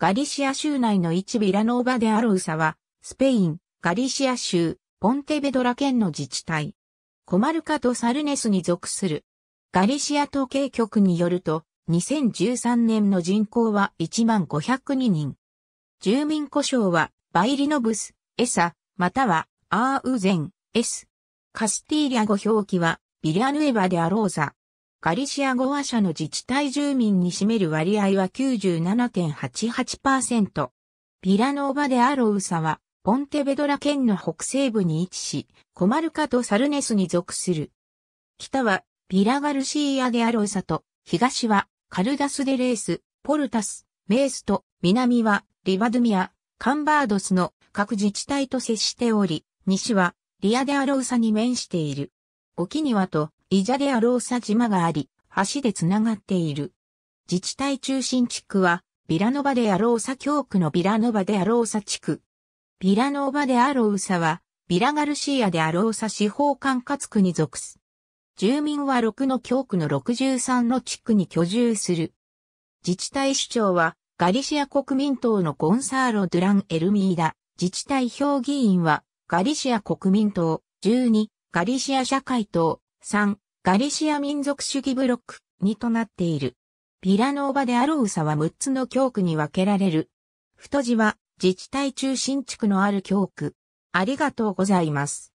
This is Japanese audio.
ガリシア州内の一ビラノーバでアロウサは、スペイン、ガリシア州、ポンテベドラ県の自治体。コマルカとサルネスに属する。ガリシア統計局によると、2013年の人口は1502人。住民故障は、バイリノブス、エサ、または、アーウゼン、エス。カスティーリャ語表記は、ビリアヌエバでアローザ。ガリシア語話者の自治体住民に占める割合は97.88%。ビラノーバでアロウサは、ポンテベドラ県の北西部に位置し、コマルカとサルネスに属する。北は、ビラガルシーアでアロウサと、東は、カルダスデレース、ポルタス、メースと、南は、リバドゥミア、カンバードスの各自治体と接しており、西は、リアでアロウサに面している。沖はとイジャデアローサ島があり、橋でつながっている。自治体中心地区は、ビラノバデアローサ教区のビラノバデアローサ地区。ビラノバデアローサは、ビラガルシアデアローサ司法管轄区に属す。住民は6の教区の63の地区に居住する。自治体首長は、ガリシア国民党のゴンサーロ・ドゥラン・エルミーダ。自治体評議員は、ガリシア国民党、12、ガリシア社会党、3、ガリシア民族主義ブロック2となっている。ピラノーバでアロウサは6つの教区に分けられる。太字は自治体中心地区のある教区。ありがとうございます。